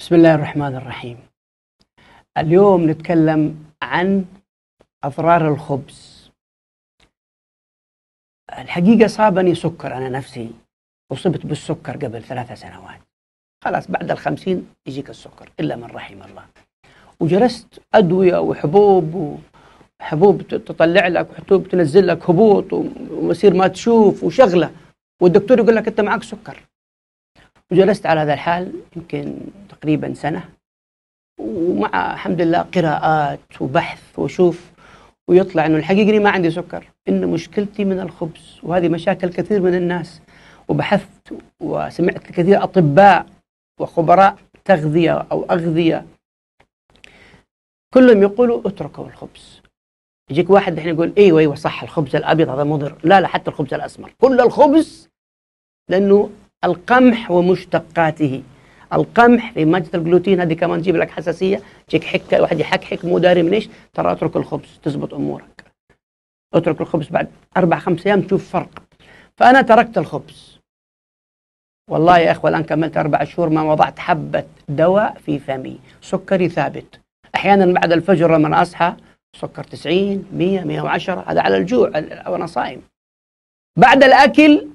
بسم الله الرحمن الرحيم اليوم نتكلم عن أضرار الخبز الحقيقة صابني سكر أنا نفسي أصبت بالسكر قبل ثلاثة سنوات خلاص بعد الخمسين يجيك السكر إلا من رحم الله وجلست أدوية وحبوب وحبوب تطلع لك وحبوب تنزل لك هبوط ومصير ما تشوف وشغلة والدكتور يقول لك أنت معك سكر وجلست على هذا الحال يمكن تقريبا سنة ومع الحمد لله قراءات وبحث وشوف ويطلع انه الحقيقة اني ما عندي سكر ان مشكلتي من الخبز وهذه مشاكل كثير من الناس وبحثت وسمعت كثير اطباء وخبراء تغذية او اغذية كلهم يقولوا اتركوا الخبز يجيك واحد الحين يقول ايوه ايوه صح الخبز الابيض هذا مضر لا لا حتى الخبز الاسمر كل الخبز لانه القمح ومشتقاته القمح في ماده الجلوتين هذه كمان تجيب لك حساسيه تجيك حكه واحد يحكحك مو داري من ايش ترى اترك الخبز تزبط امورك اترك الخبز بعد اربع خمس ايام تشوف فرق فانا تركت الخبز والله يا اخوه الان كملت اربع شهور ما وضعت حبه دواء في فمي سكري ثابت احيانا بعد الفجر لما اصحى سكر 90 100 110 هذا على الجوع وانا صايم بعد الاكل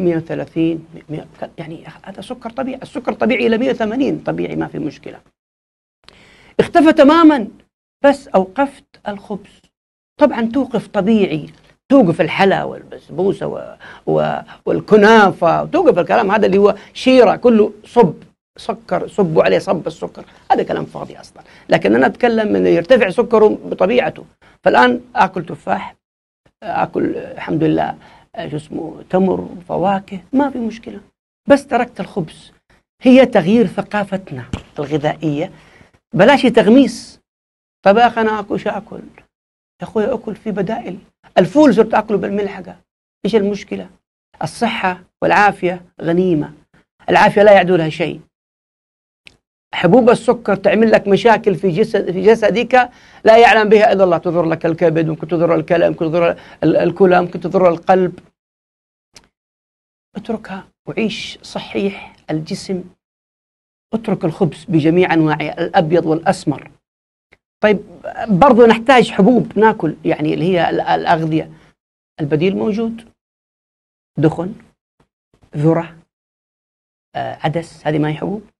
130 100 يعني هذا سكر طبيعي السكر طبيعي إلى 180 طبيعي ما في مشكلة اختفى تماما بس أوقفت الخبز طبعا توقف طبيعي توقف الحلا والبسبوسة و... و... والكنافة توقف الكلام هذا اللي هو شيرة كله صب سكر صبوا عليه صب السكر هذا كلام فاضي أصلا لكن أنا أتكلم انه يرتفع سكره بطبيعته فالآن أكل تفاح أكل الحمد لله شو اسمه تمر فواكه ما في مشكله بس تركت الخبز هي تغيير ثقافتنا الغذائيه بلاش تغميس طيب اخي انا اكل شو اكل يا اخوي اكل في بدائل الفول صرت اكله بالملحقه ايش المشكله الصحه والعافيه غنيمه العافيه لا يعدو لها شيء حبوب السكر تعمل لك مشاكل في جسد في جسدك لا يعلم بها الا الله تضر لك الكبد ممكن تضر الكلى ممكن تضر الكلى ممكن تضر القلب اتركها وعيش صحيح الجسم اترك الخبز بجميع انواعه الابيض والاسمر طيب برضو نحتاج حبوب ناكل يعني اللي هي الاغذيه البديل موجود دخن ذره آه، عدس هذه ما هي حبوب